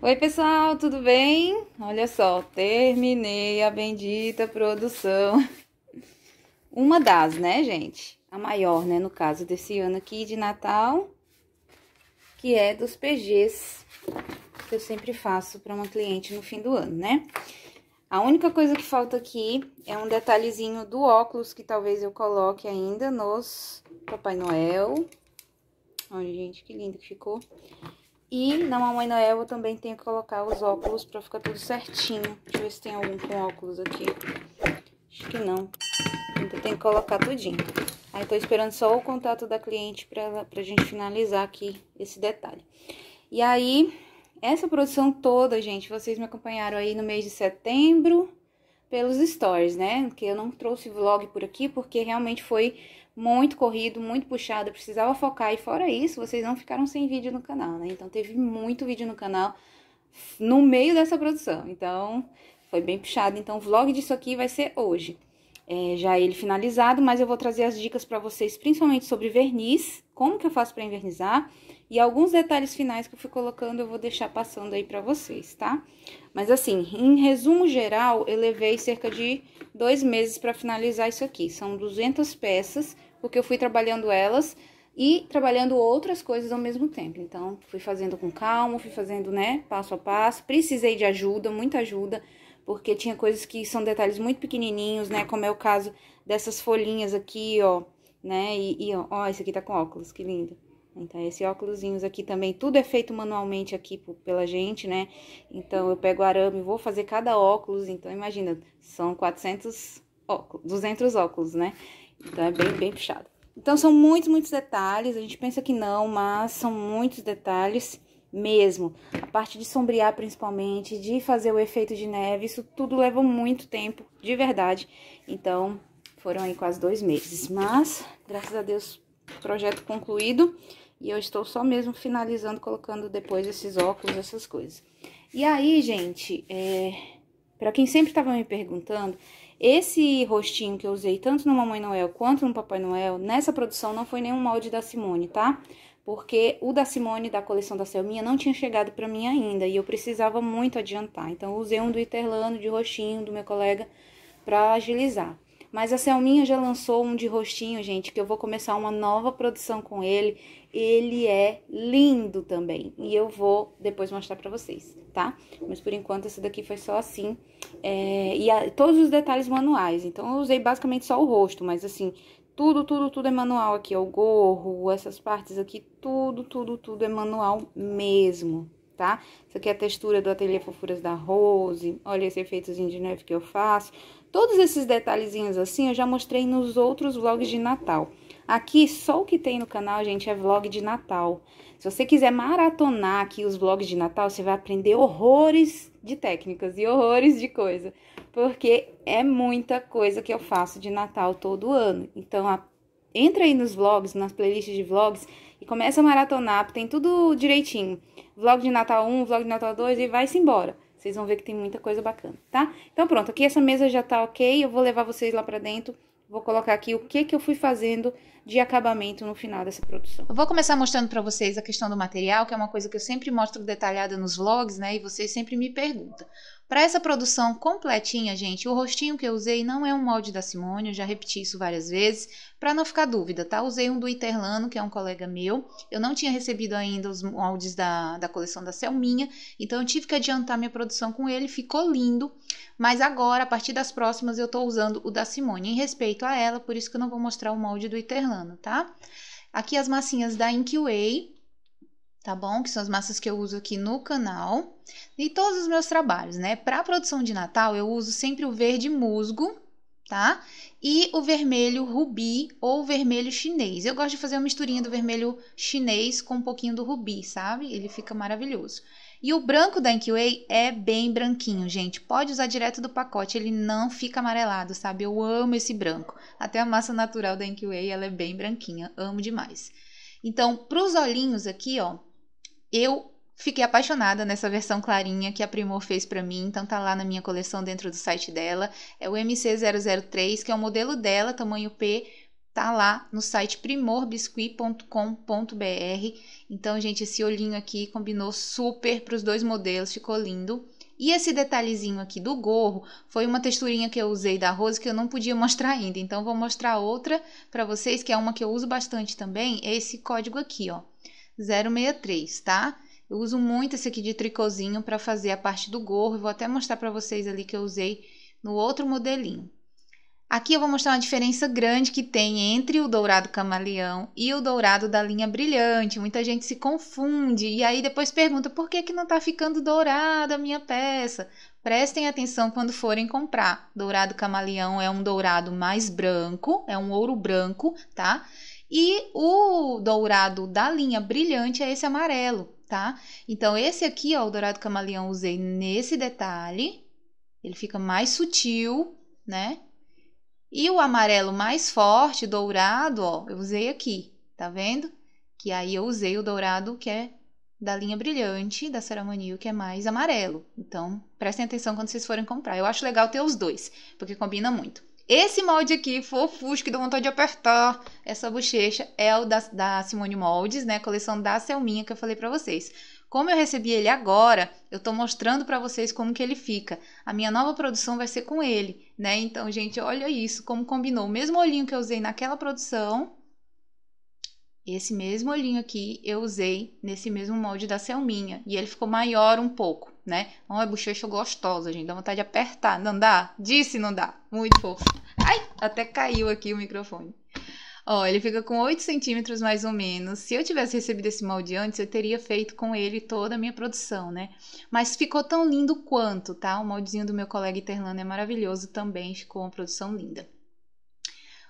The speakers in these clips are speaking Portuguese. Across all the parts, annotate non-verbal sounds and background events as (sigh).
Oi, pessoal, tudo bem? Olha só, terminei a bendita produção. (laughs) Uma das, né, gente? A maior, né, no caso desse ano aqui de Natal, que é dos PGs, que eu sempre faço para uma cliente no fim do ano, né? A única coisa que falta aqui é um detalhezinho do óculos que talvez eu coloque ainda nos Papai Noel. Olha, gente, que lindo que ficou. E na Mamãe Noel eu também tenho que colocar os óculos pra ficar tudo certinho. Deixa eu ver se tem algum com óculos aqui. Acho que não. Então tem que colocar tudinho. Aí tô esperando só o contato da cliente pra, ela, pra gente finalizar aqui esse detalhe. E aí, essa produção toda, gente, vocês me acompanharam aí no mês de setembro pelos stories, né? Que eu não trouxe vlog por aqui porque realmente foi muito corrido, muito puxado, precisava focar. E fora isso, vocês não ficaram sem vídeo no canal, né? Então teve muito vídeo no canal no meio dessa produção. Então foi bem puxado. Então o vlog disso aqui vai ser hoje. É, já ele finalizado, mas eu vou trazer as dicas para vocês, principalmente sobre verniz, como que eu faço para envernizar e alguns detalhes finais que eu fui colocando, eu vou deixar passando aí para vocês, tá? Mas assim, em resumo geral, eu levei cerca de dois meses para finalizar isso aqui. São 200 peças, porque eu fui trabalhando elas e trabalhando outras coisas ao mesmo tempo. Então, fui fazendo com calma, fui fazendo, né, passo a passo. Precisei de ajuda, muita ajuda, porque tinha coisas que são detalhes muito pequenininhos, né, como é o caso dessas folhinhas aqui, ó, né, e, e ó, ó, esse aqui tá com óculos, que lindo. Então, esse óculosinhos aqui também, tudo é feito manualmente aqui pela gente, né? Então, eu pego arame, vou fazer cada óculos. Então, imagina, são 400 óculos, 200 óculos, né? Então é bem, bem puxado. Então são muitos, muitos detalhes. A gente pensa que não, mas são muitos detalhes mesmo. A parte de sombrear principalmente, de fazer o efeito de neve, isso tudo leva muito tempo, de verdade. Então foram aí quase dois meses. Mas, graças a Deus, projeto concluído. E eu estou só mesmo finalizando, colocando depois esses óculos, essas coisas. E aí, gente, é... para quem sempre estava me perguntando, esse rostinho que eu usei tanto no Mamãe Noel quanto no Papai Noel, nessa produção não foi nenhum molde da Simone, tá? Porque o da Simone da coleção da Selminha não tinha chegado para mim ainda e eu precisava muito adiantar. Então eu usei um do Interlano de rostinho do meu colega para agilizar. Mas a Selminha já lançou um de rostinho, gente, que eu vou começar uma nova produção com ele ele é lindo também. E eu vou depois mostrar pra vocês, tá? Mas por enquanto esse daqui foi só assim. É, e a, todos os detalhes manuais. Então eu usei basicamente só o rosto, mas assim, tudo, tudo, tudo é manual aqui. o gorro, essas partes aqui, tudo, tudo, tudo é manual mesmo, tá? Isso aqui é a textura do Ateliê Fofuras da Rose. Olha esse efeitozinho de neve que eu faço. Todos esses detalhezinhos assim eu já mostrei nos outros vlogs de Natal. Aqui só o que tem no canal, gente, é vlog de Natal. Se você quiser maratonar aqui os vlogs de Natal, você vai aprender horrores de técnicas e horrores de coisa, porque é muita coisa que eu faço de Natal todo ano. Então, a... entra aí nos vlogs, nas playlists de vlogs e começa a maratonar, tem tudo direitinho. Vlog de Natal 1, vlog de Natal 2 e vai-se embora. Vocês vão ver que tem muita coisa bacana, tá? Então pronto, aqui essa mesa já tá ok, eu vou levar vocês lá pra dentro vou colocar aqui o que, que eu fui fazendo de acabamento no final dessa produção. Eu vou começar mostrando para vocês a questão do material, que é uma coisa que eu sempre mostro detalhada nos vlogs, né? E vocês sempre me perguntam. Para essa produção completinha, gente, o rostinho que eu usei não é um molde da Simone, eu já repeti isso várias vezes, para não ficar dúvida, tá? Usei um do Interlano, que é um colega meu, eu não tinha recebido ainda os moldes da, da coleção da Selminha, então eu tive que adiantar minha produção com ele, ficou lindo, mas agora, a partir das próximas, eu tô usando o da Simone, em respeito a ela, por isso que eu não vou mostrar o molde do Interlano, tá? Aqui as massinhas da Inkway, tá bom? Que são as massas que eu uso aqui no canal e todos os meus trabalhos, né? Para a produção de Natal, eu uso sempre o verde musgo, tá? E o vermelho rubi ou vermelho chinês. Eu gosto de fazer uma misturinha do vermelho chinês com um pouquinho do rubi, sabe? Ele fica maravilhoso. E o branco da Inkway é bem branquinho, gente. Pode usar direto do pacote, ele não fica amarelado, sabe? Eu amo esse branco. Até a massa natural da Inkway, ela é bem branquinha, amo demais. Então, para os olhinhos aqui, ó, eu fiquei apaixonada nessa versão clarinha que a Primor fez para mim, então tá lá na minha coleção dentro do site dela. É o MC003, que é o modelo dela, tamanho P, tá lá no site primorbiscuit.com.br. Então, gente, esse olhinho aqui combinou super para os dois modelos, ficou lindo. E esse detalhezinho aqui do gorro foi uma texturinha que eu usei da Rose que eu não podia mostrar ainda. Então, vou mostrar outra para vocês, que é uma que eu uso bastante também, é esse código aqui, ó. 063, tá? Eu uso muito esse aqui de tricôzinho para fazer a parte do gorro. Vou até mostrar para vocês ali que eu usei no outro modelinho. Aqui eu vou mostrar uma diferença grande que tem entre o dourado camaleão e o dourado da linha brilhante. Muita gente se confunde e aí depois pergunta por que, que não está ficando dourada a minha peça. Prestem atenção quando forem comprar. Dourado camaleão é um dourado mais branco, é um ouro branco, tá? E o dourado da linha brilhante é esse amarelo, tá? Então, esse aqui, ó, o dourado camaleão, usei nesse detalhe. Ele fica mais sutil, né? E o amarelo mais forte, dourado, ó, eu usei aqui, tá vendo? Que aí eu usei o dourado que é da linha brilhante da Ceramonil, que é mais amarelo. Então, prestem atenção quando vocês forem comprar. Eu acho legal ter os dois, porque combina muito. Esse molde aqui, fofucho, que dá vontade de apertar essa bochecha, é o da, da Simone Moldes, né? coleção da Selminha que eu falei pra vocês. Como eu recebi ele agora, eu tô mostrando para vocês como que ele fica. A minha nova produção vai ser com ele, né? Então, gente, olha isso, como combinou. O mesmo olhinho que eu usei naquela produção, esse mesmo olhinho aqui eu usei nesse mesmo molde da Selminha. E ele ficou maior um pouco, né? Olha, bochecha gostosa, gente. Dá vontade de apertar. Não dá? Disse não dá. Muito fofo. Ai, até caiu aqui o microfone. Ó, ele fica com 8 centímetros mais ou menos. Se eu tivesse recebido esse molde antes, eu teria feito com ele toda a minha produção, né? Mas ficou tão lindo quanto, tá? O moldezinho do meu colega Interlano é maravilhoso também. Ficou uma produção linda.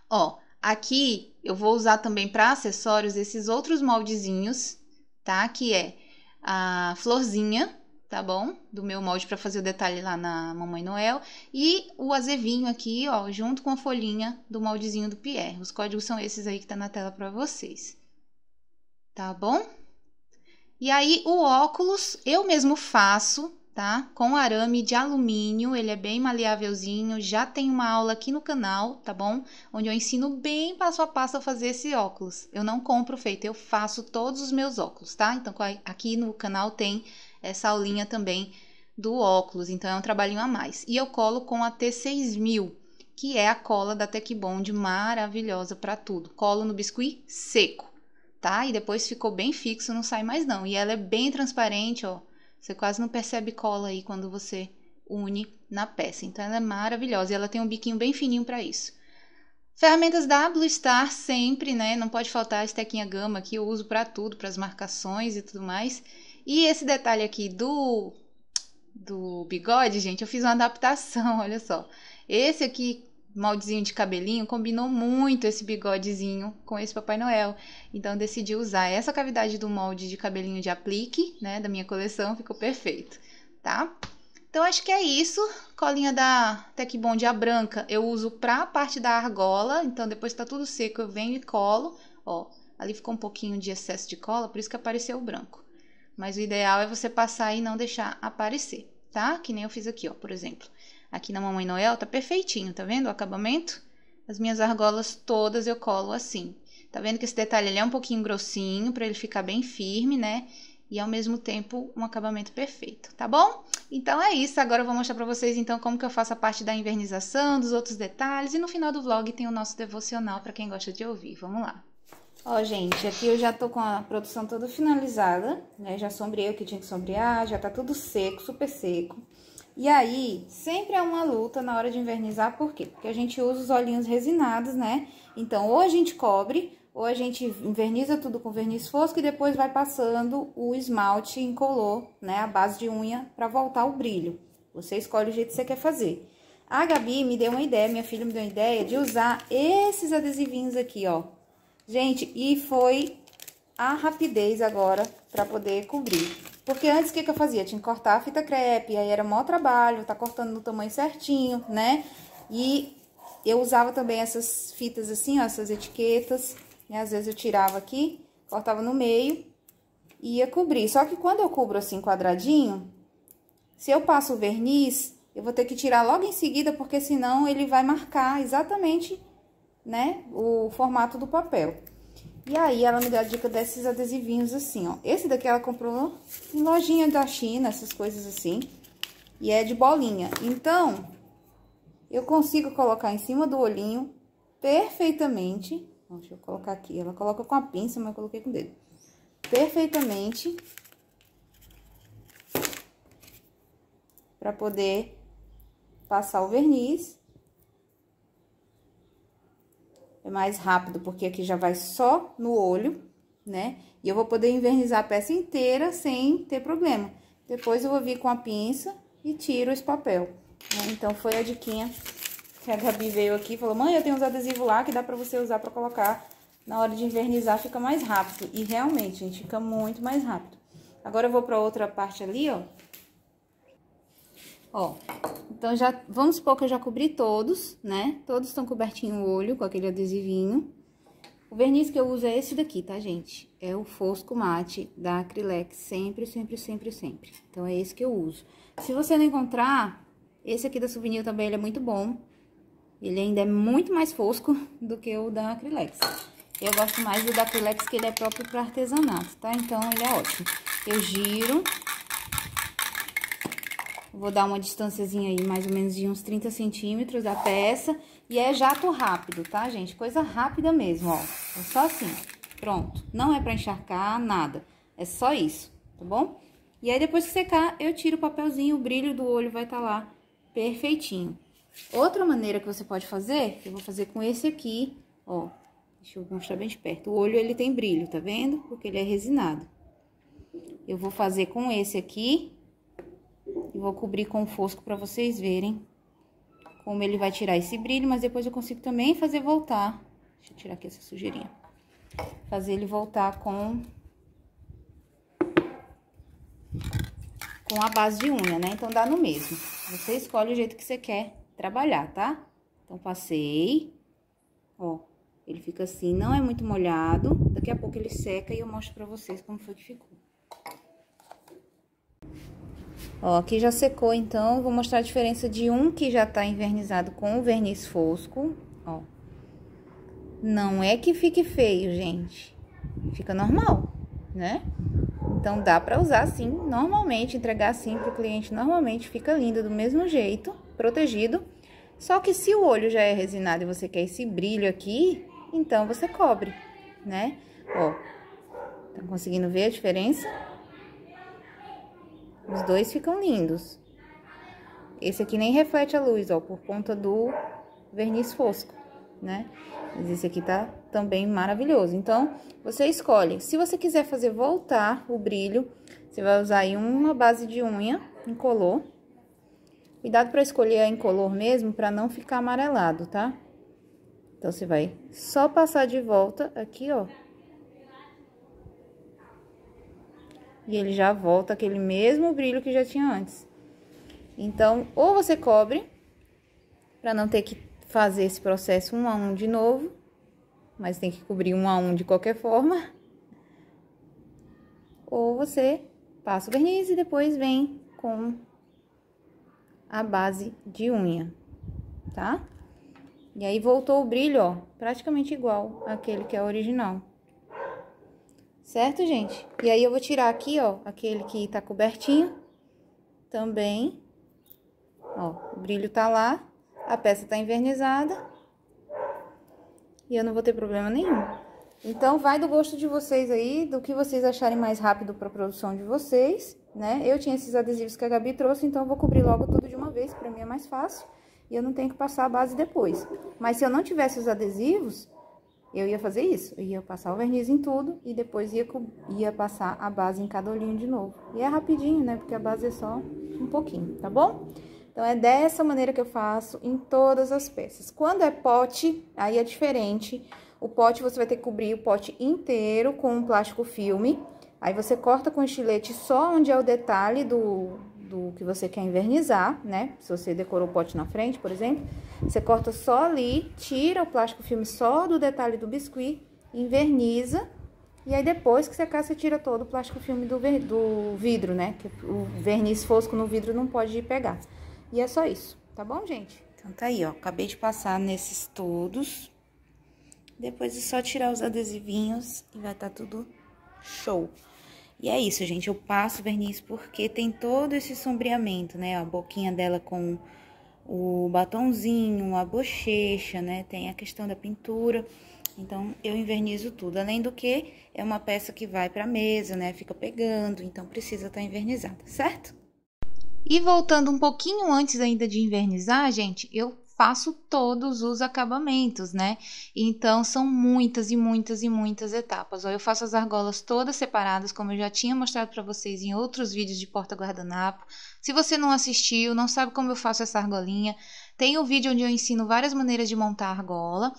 Ó, Aqui eu vou usar também para acessórios esses outros moldezinhos, tá? Que é a florzinha, tá bom? Do meu molde para fazer o detalhe lá na Mamãe Noel. E o azevinho aqui, ó, junto com a folhinha do moldezinho do Pierre. Os códigos são esses aí que tá na tela para vocês. Tá bom? E aí, o óculos eu mesmo faço, tá? Com arame de alumínio, ele é bem maleávelzinho, já tem uma aula aqui no canal, tá bom? Onde eu ensino bem passo a passo a fazer esse óculos. Eu não compro feito, eu faço todos os meus óculos, tá? Então aqui no canal tem essa aulinha também do óculos, então é um trabalhinho a mais. E eu colo com a T6000, que é a cola da Tech Bond, maravilhosa para tudo. Colo no biscuit seco, tá? E depois ficou bem fixo, não sai mais não. E ela é bem transparente, ó, você quase não percebe cola aí quando você une na peça. Então ela é maravilhosa e ela tem um biquinho bem fininho para isso. Ferramentas da Blue Star sempre, né? Não pode faltar a estequinha gama que eu uso para tudo, para as marcações e tudo mais. E esse detalhe aqui do do bigode, gente, eu fiz uma adaptação, (laughs) olha só. Esse aqui moldezinho de cabelinho combinou muito esse bigodezinho com esse Papai Noel. Então eu decidi usar essa cavidade do molde de cabelinho de aplique, né, da minha coleção, ficou perfeito, tá? Então acho que é isso. Colinha da Bond a branca, eu uso pra parte da argola, então depois que tá tudo seco eu venho e colo, ó. Ali ficou um pouquinho de excesso de cola, por isso que apareceu o branco. Mas o ideal é você passar e não deixar aparecer, tá? Que nem eu fiz aqui, ó, por exemplo. Aqui na Mamãe Noel tá perfeitinho, tá vendo o acabamento? As minhas argolas todas eu colo assim. Tá vendo que esse detalhe é um pouquinho grossinho para ele ficar bem firme, né? E ao mesmo tempo um acabamento perfeito, tá bom? Então é isso, agora eu vou mostrar para vocês então como que eu faço a parte da invernização, dos outros detalhes e no final do vlog tem o nosso devocional para quem gosta de ouvir. Vamos lá. Ó, gente, aqui eu já tô com a produção toda finalizada, né? Já sombrei o que tinha que sombrear, já tá tudo seco, super seco. E aí, sempre é uma luta na hora de invernizar, por quê? Porque a gente usa os olhinhos resinados, né? Então, ou a gente cobre, ou a gente inverniza tudo com verniz fosco e depois vai passando o esmalte incolor, né? A base de unha, para voltar o brilho. Você escolhe o jeito que você quer fazer. A Gabi me deu uma ideia, minha filha me deu uma ideia de usar esses adesivinhos aqui, ó. Gente, e foi a rapidez agora para poder cobrir. Porque antes, o que, que eu fazia? tinha que cortar a fita crepe, aí era maior trabalho, tá cortando no tamanho certinho, né? E eu usava também essas fitas assim, ó, essas etiquetas, e Às vezes eu tirava aqui, cortava no meio e ia cobrir. Só que quando eu cubro assim quadradinho, se eu passo o verniz, eu vou ter que tirar logo em seguida, porque senão ele vai marcar exatamente, né, o formato do papel. E aí, ela me deu a dica desses adesivinhos assim, ó. Esse daqui ela comprou em lojinha da China, essas coisas assim. E é de bolinha. Então, eu consigo colocar em cima do olhinho perfeitamente. Deixa eu colocar aqui. Ela coloca com a pinça, mas eu coloquei com o dedo. Perfeitamente. Pra poder passar o verniz é mais rápido, porque aqui já vai só no olho, né? E eu vou poder invernizar a peça inteira sem ter problema. Depois eu vou vir com a pinça e tiro esse papel. Né? Então, foi a diquinha que a Gabi veio aqui e falou, mãe, eu tenho uns adesivos lá que dá pra você usar pra colocar na hora de invernizar, fica mais rápido. E realmente, gente, fica muito mais rápido. Agora eu vou pra outra parte ali, ó. Ó, então já, vamos supor que eu já cobri todos, né? Todos estão cobertinho o olho com aquele adesivinho. O verniz que eu uso é esse daqui, tá, gente? É o Fosco Mate da Acrylex, sempre, sempre, sempre, sempre. Então, é esse que eu uso. Se você não encontrar, esse aqui da Souvenir também, ele é muito bom. Ele ainda é muito mais fosco (laughs) do que o da Acrylex. Eu gosto mais do da Acrylex, que ele é próprio para artesanato, tá? Então, ele é ótimo. Eu giro, Vou dar uma distânciazinha aí, mais ou menos de uns 30 centímetros da peça. E é jato rápido, tá, gente? Coisa rápida mesmo, ó. É só assim. Pronto. Não é pra encharcar, nada. É só isso, tá bom? E aí, depois que secar, eu tiro o papelzinho, o brilho do olho vai estar tá lá perfeitinho. Outra maneira que você pode fazer, eu vou fazer com esse aqui, ó. Deixa eu mostrar bem de perto. O olho, ele tem brilho, tá vendo? Porque ele é resinado. Eu vou fazer com esse aqui, e vou cobrir com fosco para vocês verem como ele vai tirar esse brilho, mas depois eu consigo também fazer voltar. Deixa eu tirar aqui essa sujeirinha. Fazer ele voltar com... Com a base de unha, né? Então, dá no mesmo. Você escolhe o jeito que você quer trabalhar, tá? Então, passei. Ó, ele fica assim, não é muito molhado. Daqui a pouco ele seca e eu mostro pra vocês como foi que ficou. Ó, aqui já secou, então, vou mostrar a diferença de um que já tá envernizado com o verniz fosco, ó. Não é que fique feio, gente. Fica normal, né? Então, dá pra usar assim, normalmente, entregar assim pro cliente, normalmente fica lindo do mesmo jeito, protegido. Só que se o olho já é resinado e você quer esse brilho aqui, então você cobre, né? Ó, tá conseguindo ver a diferença? Os dois ficam lindos. Esse aqui nem reflete a luz, ó, por conta do verniz fosco, né? Mas esse aqui tá também maravilhoso. Então, você escolhe. Se você quiser fazer voltar o brilho, você vai usar aí uma base de unha incolor. Cuidado para escolher a incolor mesmo, para não ficar amarelado, tá? Então, você vai só passar de volta aqui, ó, e ele já volta aquele mesmo brilho que já tinha antes. Então, ou você cobre, para não ter que fazer esse processo um a um de novo, mas tem que cobrir um a um de qualquer forma. (laughs) Ou você passa o verniz e depois vem com a base de unha, tá? E aí voltou o brilho, ó, praticamente igual àquele que é original. Certo, gente? E aí eu vou tirar aqui, ó, aquele que tá cobertinho. Também. Ó, o brilho tá lá. A peça tá invernizada. E eu não vou ter problema nenhum. Então, vai do gosto de vocês aí, do que vocês acharem mais rápido para produção de vocês, né? Eu tinha esses adesivos que a Gabi trouxe, então eu vou cobrir logo tudo de uma vez, para mim é mais fácil. E eu não tenho que passar a base depois. Mas se eu não tivesse os adesivos, eu ia fazer isso, eu ia passar o verniz em tudo e depois ia, ia passar a base em cada olhinho de novo. E é rapidinho, né? Porque a base é só um pouquinho, tá bom? Então, é dessa maneira que eu faço em todas as peças. Quando é pote, aí é diferente. O pote, você vai ter que cobrir o pote inteiro com um plástico filme. Aí, você corta com estilete só onde é o detalhe do, do que você quer invernizar, né? Se você decorou o pote na frente, por exemplo, você corta só ali, tira o plástico filme só do detalhe do biscuit, inverniza, e aí depois que secar, você tira todo o plástico filme do, ver, do vidro, né? Que o verniz fosco no vidro não pode pegar. E é só isso, tá bom, gente? Então tá aí, ó, acabei de passar nesses todos. Depois é só tirar os adesivinhos e vai estar tá tudo show. E é isso, gente. Eu passo verniz porque tem todo esse sombreamento, né? A boquinha dela com o batonzinho, a bochecha, né? Tem a questão da pintura. Então, eu invernizo tudo. Além do que, é uma peça que vai pra mesa, né? Fica pegando, então precisa estar tá invernizada, certo? E voltando um pouquinho antes ainda de invernizar, gente, eu faço todos os acabamentos, né? Então são muitas e muitas e muitas etapas. Ó, eu faço as argolas todas separadas, como eu já tinha mostrado para vocês em outros vídeos de porta guardanapo. Se você não assistiu, não sabe como eu faço essa argolinha, tem o um vídeo onde eu ensino várias maneiras de montar a argola,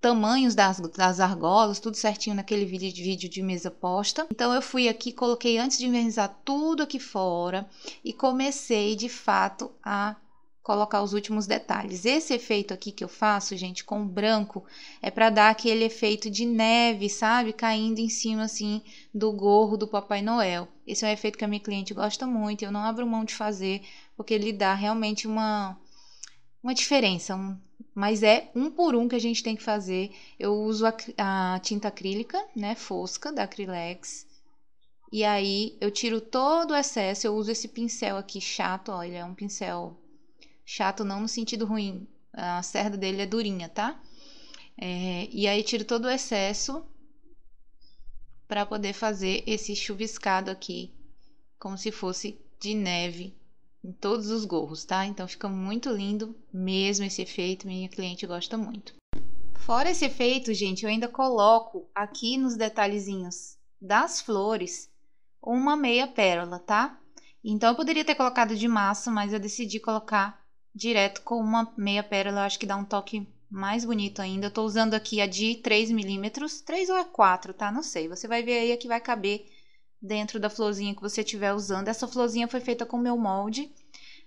tamanhos das, das argolas, tudo certinho naquele vídeo de, vídeo de mesa posta. Então eu fui aqui, coloquei antes de invernizar tudo aqui fora e comecei de fato a colocar os últimos detalhes. Esse efeito aqui que eu faço, gente, com branco, é para dar aquele efeito de neve, sabe? Caindo em cima, assim, do gorro do Papai Noel. Esse é um efeito que a minha cliente gosta muito eu não abro mão de fazer, porque ele dá realmente uma, uma diferença, um, mas é um por um que a gente tem que fazer. Eu uso a, a, tinta acrílica, né, fosca, da Acrylex, e aí eu tiro todo o excesso, eu uso esse pincel aqui chato, ó, ele é um pincel Chato não no sentido ruim. A cerda dele é durinha, tá? É, e aí tiro todo o excesso para poder fazer esse chuviscado aqui, como se fosse de neve em todos os gorros, tá? Então fica muito lindo mesmo esse efeito, minha cliente gosta muito. Fora esse efeito, gente, eu ainda coloco aqui nos detalhezinhos das flores uma meia pérola, tá? Então eu poderia ter colocado de massa, mas eu decidi colocar direto com uma meia pérola, eu acho que dá um toque mais bonito ainda. Eu tô usando aqui a de 3 milímetros, 3 ou é 4, tá? Não sei, você vai ver aí a que vai caber dentro da florzinha que você estiver usando. Essa florzinha foi feita com meu molde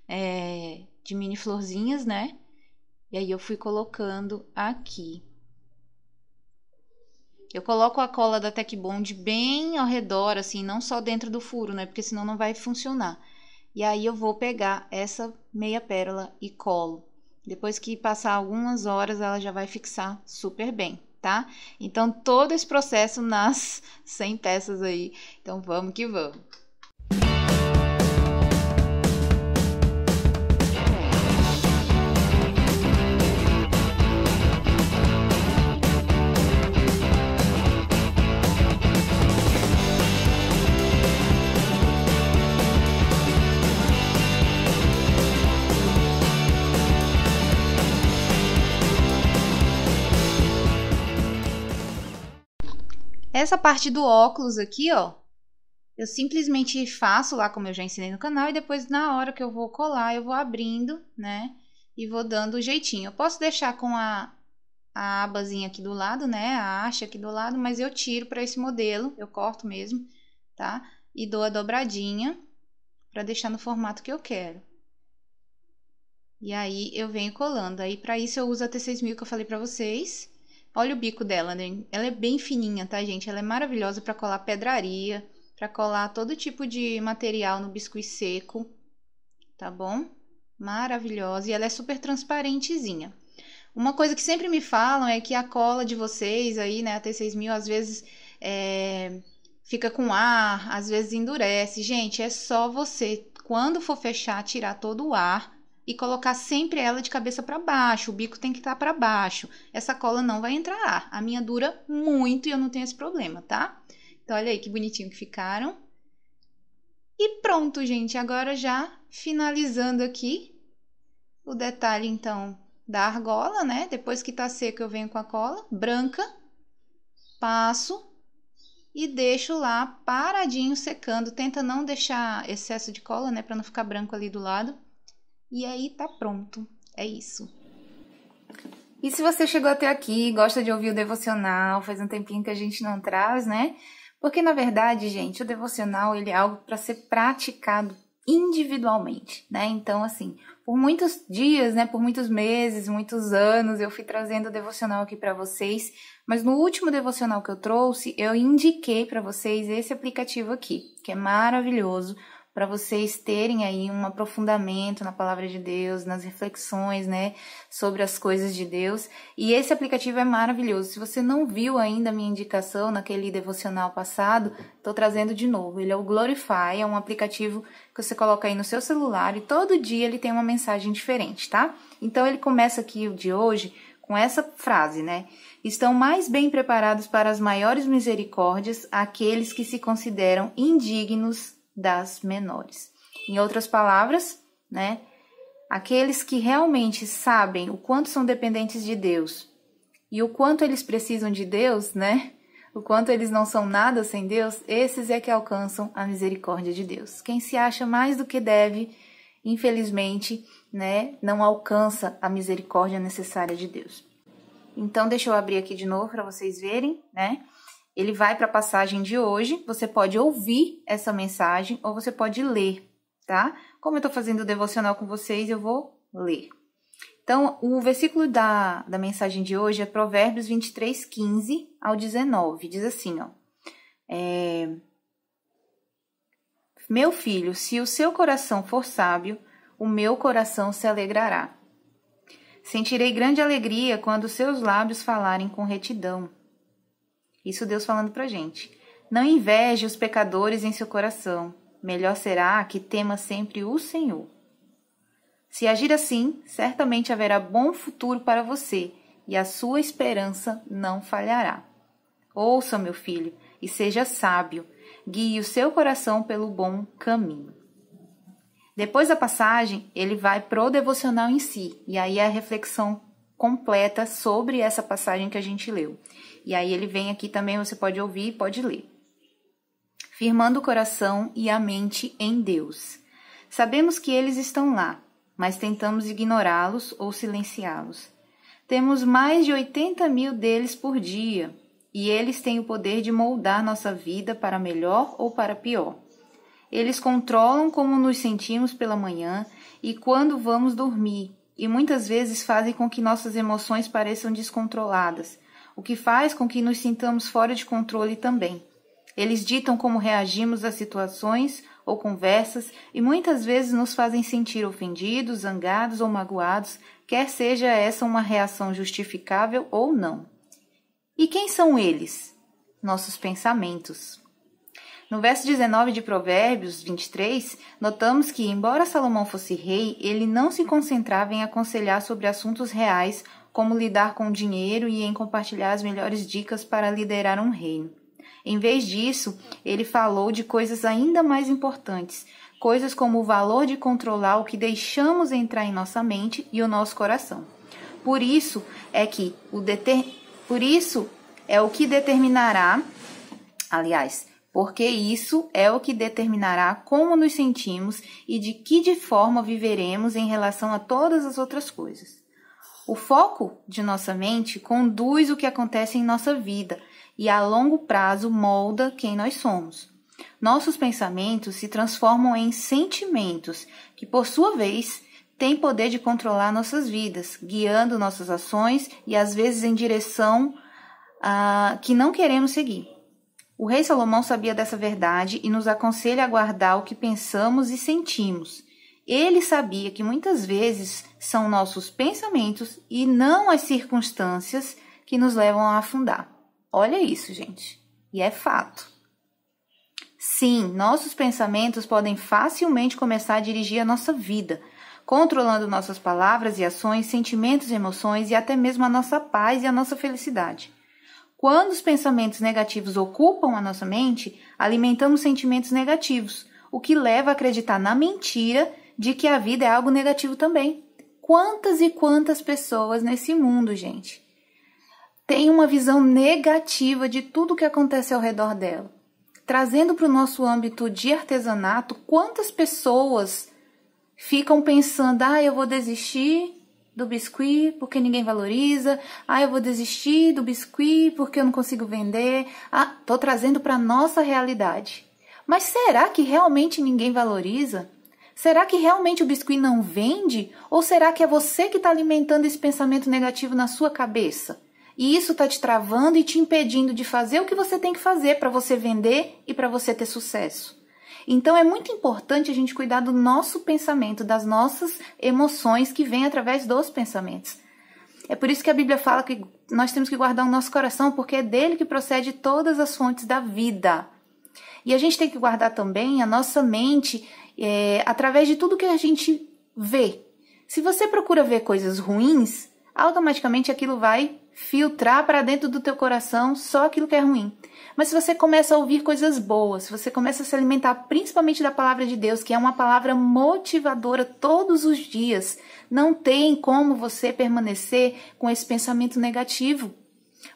é, de mini florzinhas, né? E aí eu fui colocando aqui. Eu coloco a cola da Tech Bond bem ao redor, assim, não só dentro do furo, né? Porque senão não vai funcionar. E aí eu vou pegar essa meia pérola e colo. Depois que passar algumas horas, ela já vai fixar super bem, tá? Então, todo esse processo (laughs) nas 100 peças aí. Então, vamos que vamos. essa parte do óculos aqui, ó, eu simplesmente faço lá como eu já ensinei no canal e depois na hora que eu vou colar eu vou abrindo, né? E vou dando o jeitinho. Eu posso deixar com a, a abazinha aqui do lado, né? A haste aqui do lado, mas eu tiro para esse modelo, eu corto mesmo, tá? E dou a dobradinha para deixar no formato que eu quero. E aí eu venho colando. Aí para isso eu uso a T6000 que eu falei para vocês. Olha o bico dela, né? Ela é bem fininha, tá, gente? Ela é maravilhosa para colar pedraria, para colar todo tipo de material no biscuit seco, tá bom? Maravilhosa. E ela é super transparentezinha. Uma coisa que sempre me falam é que a cola de vocês aí, né, a T6000, às vezes é, fica com ar, às vezes endurece. Gente, é só você, quando for fechar, tirar todo o ar e colocar sempre ela de cabeça para baixo, o bico tem que estar tá para baixo. Essa cola não vai entrar ar. A minha dura muito e eu não tenho esse problema, tá? Então olha aí que bonitinho que ficaram. E pronto, gente, agora já finalizando aqui o detalhe então da argola, né? Depois que tá seco eu venho com a cola branca, passo e deixo lá paradinho secando, tenta não deixar excesso de cola, né, para não ficar branco ali do lado e aí tá pronto. É isso. E se você chegou até aqui, gosta de ouvir o devocional, faz um tempinho que a gente não traz, né? Porque na verdade, gente, o devocional ele é algo para ser praticado individualmente, né? Então, assim, por muitos dias, né, por muitos meses, muitos anos, eu fui trazendo o devocional aqui para vocês, mas no último devocional que eu trouxe, eu indiquei para vocês esse aplicativo aqui, que é maravilhoso para vocês terem aí um aprofundamento na palavra de Deus, nas reflexões, né, sobre as coisas de Deus. E esse aplicativo é maravilhoso. Se você não viu ainda a minha indicação naquele devocional passado, estou trazendo de novo. Ele é o Glorify, é um aplicativo que você coloca aí no seu celular e todo dia ele tem uma mensagem diferente, tá? Então ele começa aqui o de hoje com essa frase, né? Estão mais bem preparados para as maiores misericórdias aqueles que se consideram indignos das menores. Em outras palavras, né, aqueles que realmente sabem o quanto são dependentes de Deus e o quanto eles precisam de Deus, né? O quanto eles não são nada sem Deus, esses é que alcançam a misericórdia de Deus. Quem se acha mais do que deve, infelizmente, né, não alcança a misericórdia necessária de Deus. Então, deixa eu abrir aqui de novo para vocês verem, né? Ele vai para a passagem de hoje. Você pode ouvir essa mensagem ou você pode ler, tá? Como eu estou fazendo o devocional com vocês, eu vou ler. Então, o versículo da, da mensagem de hoje é Provérbios 23, 15 ao 19. Diz assim, ó. É, Meu filho, se o seu coração for sábio, o meu coração se alegrará. Sentirei grande alegria quando seus lábios falarem com retidão. Isso Deus falando a gente. Não inveje os pecadores em seu coração. Melhor será que tema sempre o Senhor. Se agir assim, certamente haverá bom futuro para você e a sua esperança não falhará. Ouça, meu filho, e seja sábio. Guie o seu coração pelo bom caminho. Depois da passagem, ele vai pro devocional em si, e aí é a reflexão completa sobre essa passagem que a gente leu. E aí ele vem aqui também, você pode ouvir, pode ler. Firmando o coração e a mente em Deus. Sabemos que eles estão lá, mas tentamos ignorá-los ou silenciá-los. Temos mais de 80 mil deles por dia, e eles têm o poder de moldar nossa vida para melhor ou para pior. Eles controlam como nos sentimos pela manhã e quando vamos dormir, e muitas vezes fazem com que nossas emoções pareçam descontroladas, o que faz com que nos sintamos fora de controle também. Eles ditam como reagimos a situações ou conversas e muitas vezes nos fazem sentir ofendidos, zangados ou magoados, quer seja essa uma reação justificável ou não. E quem são eles? Nossos pensamentos. No verso 19 de Provérbios 23, notamos que, embora Salomão fosse rei, ele não se concentrava em aconselhar sobre assuntos reais como lidar com o dinheiro e em compartilhar as melhores dicas para liderar um reino. Em vez disso, ele falou de coisas ainda mais importantes, coisas como o valor de controlar o que deixamos entrar em nossa mente e o nosso coração. Por isso é que o deter... por isso é o que determinará, aliás, porque isso é o que determinará como nos sentimos e de que de forma viveremos em relação a todas as outras coisas. O foco de nossa mente conduz o que acontece em nossa vida e a longo prazo molda quem nós somos. Nossos pensamentos se transformam em sentimentos, que por sua vez têm poder de controlar nossas vidas, guiando nossas ações e às vezes em direção uh, que não queremos seguir. O rei Salomão sabia dessa verdade e nos aconselha a guardar o que pensamos e sentimos. Ele sabia que muitas vezes são nossos pensamentos e não as circunstâncias que nos levam a afundar. Olha isso, gente. E é fato. Sim, nossos pensamentos podem facilmente começar a dirigir a nossa vida, controlando nossas palavras e ações, sentimentos e emoções e até mesmo a nossa paz e a nossa felicidade. Quando os pensamentos negativos ocupam a nossa mente, alimentamos sentimentos negativos, o que leva a acreditar na mentira de que a vida é algo negativo também. Quantas e quantas pessoas nesse mundo, gente, tem uma visão negativa de tudo que acontece ao redor dela? Trazendo para o nosso âmbito de artesanato, quantas pessoas ficam pensando: ah, eu vou desistir do biscuit porque ninguém valoriza, ah, eu vou desistir do biscuit porque eu não consigo vender. Ah, tô trazendo para nossa realidade. Mas será que realmente ninguém valoriza? Será que realmente o biscuit não vende? Ou será que é você que está alimentando esse pensamento negativo na sua cabeça? E isso está te travando e te impedindo de fazer o que você tem que fazer para você vender e para você ter sucesso. Então é muito importante a gente cuidar do nosso pensamento, das nossas emoções que vêm através dos pensamentos. É por isso que a Bíblia fala que nós temos que guardar o nosso coração, porque é dele que procede todas as fontes da vida. E a gente tem que guardar também a nossa mente é, através de tudo que a gente vê. Se você procura ver coisas ruins, automaticamente aquilo vai filtrar para dentro do teu coração só aquilo que é ruim. Mas se você começa a ouvir coisas boas, se você começa a se alimentar principalmente da palavra de Deus, que é uma palavra motivadora todos os dias, não tem como você permanecer com esse pensamento negativo.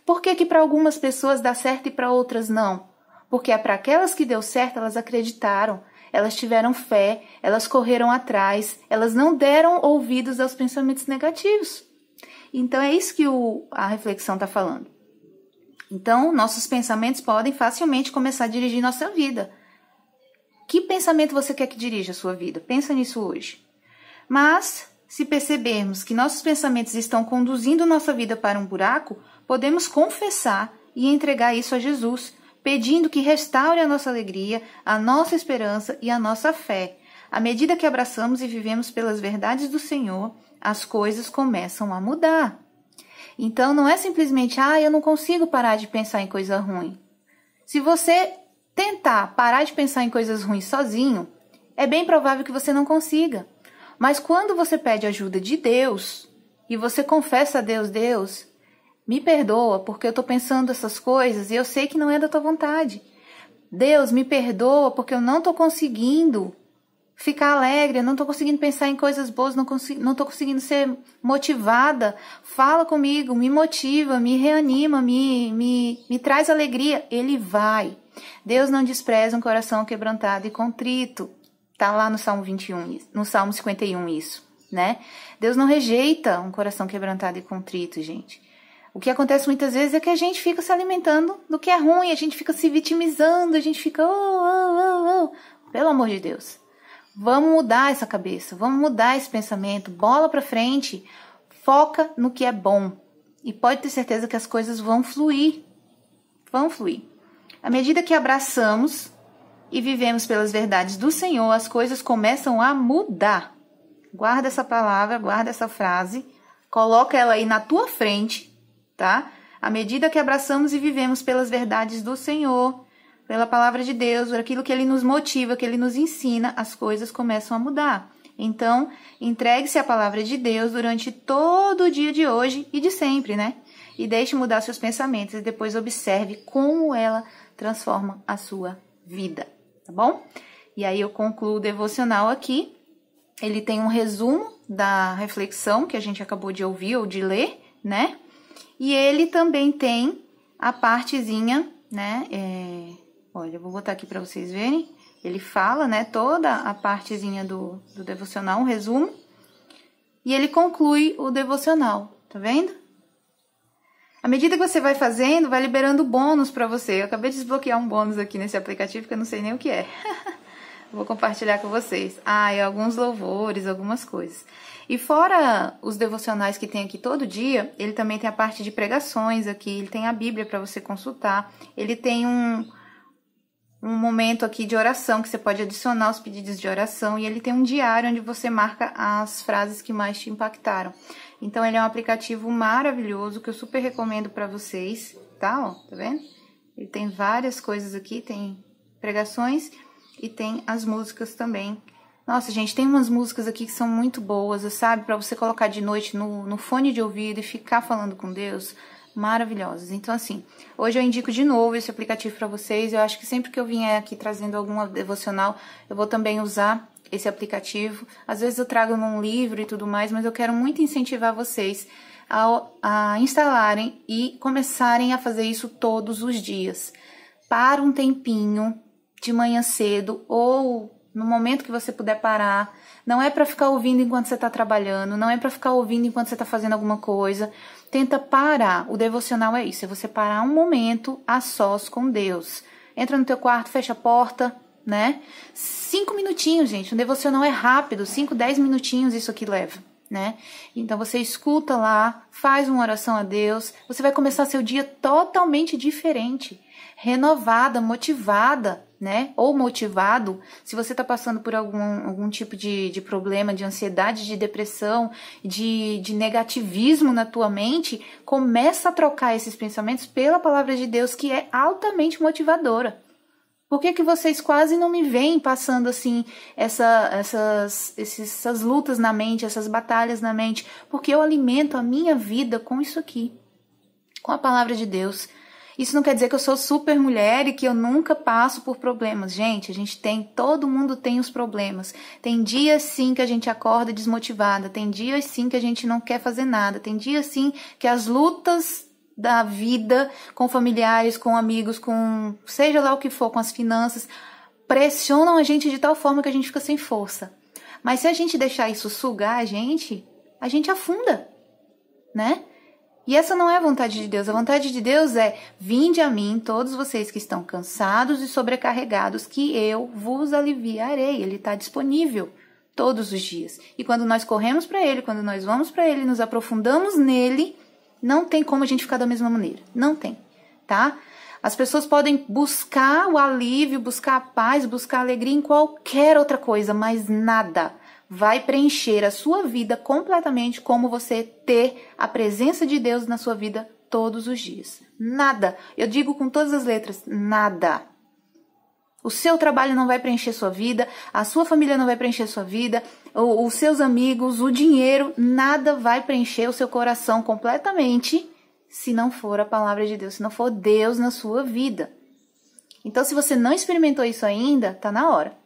Por que que para algumas pessoas dá certo e para outras não? Porque é para aquelas que deu certo, elas acreditaram elas tiveram fé, elas correram atrás, elas não deram ouvidos aos pensamentos negativos. Então é isso que o, a reflexão está falando. Então, nossos pensamentos podem facilmente começar a dirigir nossa vida. Que pensamento você quer que dirija a sua vida? Pensa nisso hoje. Mas, se percebermos que nossos pensamentos estão conduzindo nossa vida para um buraco, podemos confessar e entregar isso a Jesus, pedindo que restaure a nossa alegria, a nossa esperança e a nossa fé. À medida que abraçamos e vivemos pelas verdades do Senhor, as coisas começam a mudar. Então não é simplesmente, ah, eu não consigo parar de pensar em coisa ruim. Se você tentar parar de pensar em coisas ruins sozinho, é bem provável que você não consiga. Mas quando você pede ajuda de Deus e você confessa a Deus, Deus, me perdoa porque eu estou pensando essas coisas e eu sei que não é da tua vontade. Deus, me perdoa porque eu não estou conseguindo ficar alegre, eu não estou conseguindo pensar em coisas boas, não estou conseguindo ser motivada. Fala comigo, me motiva, me reanima, me, me, me traz alegria. Ele vai. Deus não despreza um coração quebrantado e contrito. Tá lá no Salmo 21, no Salmo 51 isso, né? Deus não rejeita um coração quebrantado e contrito, gente. O que acontece muitas vezes é que a gente fica se alimentando do que é ruim, a gente fica se vitimizando, a gente fica. Oh, oh, oh, oh, Pelo amor de Deus. Vamos mudar essa cabeça, vamos mudar esse pensamento, bola pra frente, foca no que é bom. E pode ter certeza que as coisas vão fluir. Vão fluir. À medida que abraçamos e vivemos pelas verdades do Senhor, as coisas começam a mudar. Guarda essa palavra, guarda essa frase, coloca ela aí na tua frente tá? À medida que abraçamos e vivemos pelas verdades do Senhor, pela palavra de Deus, por aquilo que ele nos motiva, que ele nos ensina, as coisas começam a mudar. Então, entregue-se à palavra de Deus durante todo o dia de hoje e de sempre, né? E deixe mudar seus pensamentos e depois observe como ela transforma a sua vida, tá bom? E aí eu concluo o devocional aqui. Ele tem um resumo da reflexão que a gente acabou de ouvir ou de ler, né? E ele também tem a partezinha, né? É, olha, eu vou botar aqui para vocês verem. Ele fala, né, toda a partezinha do, do devocional, um resumo. E ele conclui o devocional, tá vendo? À medida que você vai fazendo, vai liberando bônus para você. Eu acabei de desbloquear um bônus aqui nesse aplicativo que eu não sei nem o que é. (laughs) Vou compartilhar com vocês. Ah, e alguns louvores, algumas coisas. E fora os devocionais que tem aqui todo dia, ele também tem a parte de pregações aqui, ele tem a Bíblia para você consultar, ele tem um, um momento aqui de oração que você pode adicionar os pedidos de oração e ele tem um diário onde você marca as frases que mais te impactaram. Então ele é um aplicativo maravilhoso que eu super recomendo para vocês, tá? Ó, tá vendo? Ele tem várias coisas aqui, tem pregações e tem as músicas também. Nossa, gente, tem umas músicas aqui que são muito boas, sabe? Para você colocar de noite no, no fone de ouvido e ficar falando com Deus maravilhosas. Então, assim, hoje eu indico de novo esse aplicativo para vocês. Eu acho que sempre que eu vier aqui trazendo alguma devocional, eu vou também usar esse aplicativo. Às vezes eu trago num livro e tudo mais, mas eu quero muito incentivar vocês a, a instalarem e começarem a fazer isso todos os dias. Para um tempinho, de manhã cedo ou no momento que você puder parar. Não é para ficar ouvindo enquanto você está trabalhando, não é para ficar ouvindo enquanto você está fazendo alguma coisa. Tenta parar. O devocional é isso, é você parar um momento a sós com Deus. Entra no teu quarto, fecha a porta, né? Cinco minutinhos, gente. O devocional é rápido, cinco, dez minutinhos isso aqui leva. Né? Então você escuta lá, faz uma oração a Deus, você vai começar seu dia totalmente diferente renovada, motivada, né? Ou motivado, se você está passando por algum, algum tipo de, de problema, de ansiedade, de depressão, de, de negativismo na tua mente, começa a trocar esses pensamentos pela palavra de Deus, que é altamente motivadora. Por que, que vocês quase não me veem passando assim essa, essas, esses, essas lutas na mente, essas batalhas na mente? Porque eu alimento a minha vida com isso aqui, com a palavra de Deus, isso não quer dizer que eu sou super mulher e que eu nunca passo por problemas. Gente, a gente tem, todo mundo tem os problemas. Tem dias sim que a gente acorda desmotivada, tem dias sim que a gente não quer fazer nada, tem dias sim que as lutas da vida com familiares, com amigos, com seja lá o que for, com as finanças, pressionam a gente de tal forma que a gente fica sem força. Mas se a gente deixar isso sugar a gente, a gente afunda, né? E essa não é a vontade de Deus. A vontade de Deus é: vinde a mim, todos vocês que estão cansados e sobrecarregados, que eu vos aliviarei. Ele está disponível todos os dias. E quando nós corremos para Ele, quando nós vamos para Ele, nos aprofundamos nele, não tem como a gente ficar da mesma maneira. Não tem, tá? As pessoas podem buscar o alívio, buscar a paz, buscar a alegria em qualquer outra coisa, mas nada vai preencher a sua vida completamente como você ter a presença de Deus na sua vida todos os dias. Nada. Eu digo com todas as letras, nada. O seu trabalho não vai preencher sua vida, a sua família não vai preencher sua vida, os seus amigos, o dinheiro, nada vai preencher o seu coração completamente se não for a palavra de Deus, se não for Deus na sua vida. Então, se você não experimentou isso ainda, tá na hora.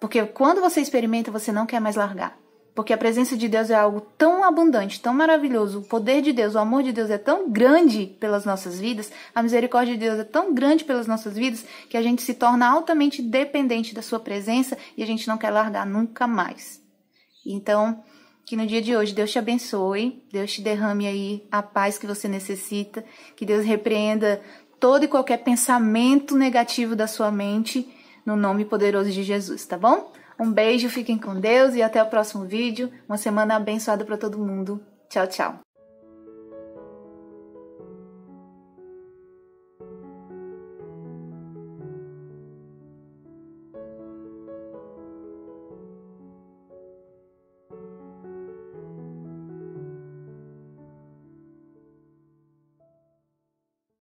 Porque quando você experimenta, você não quer mais largar. Porque a presença de Deus é algo tão abundante, tão maravilhoso, o poder de Deus, o amor de Deus é tão grande pelas nossas vidas, a misericórdia de Deus é tão grande pelas nossas vidas, que a gente se torna altamente dependente da Sua presença e a gente não quer largar nunca mais. Então, que no dia de hoje Deus te abençoe, Deus te derrame aí a paz que você necessita, que Deus repreenda todo e qualquer pensamento negativo da sua mente no nome poderoso de Jesus, tá bom? Um beijo, fiquem com Deus e até o próximo vídeo. Uma semana abençoada para todo mundo. Tchau, tchau.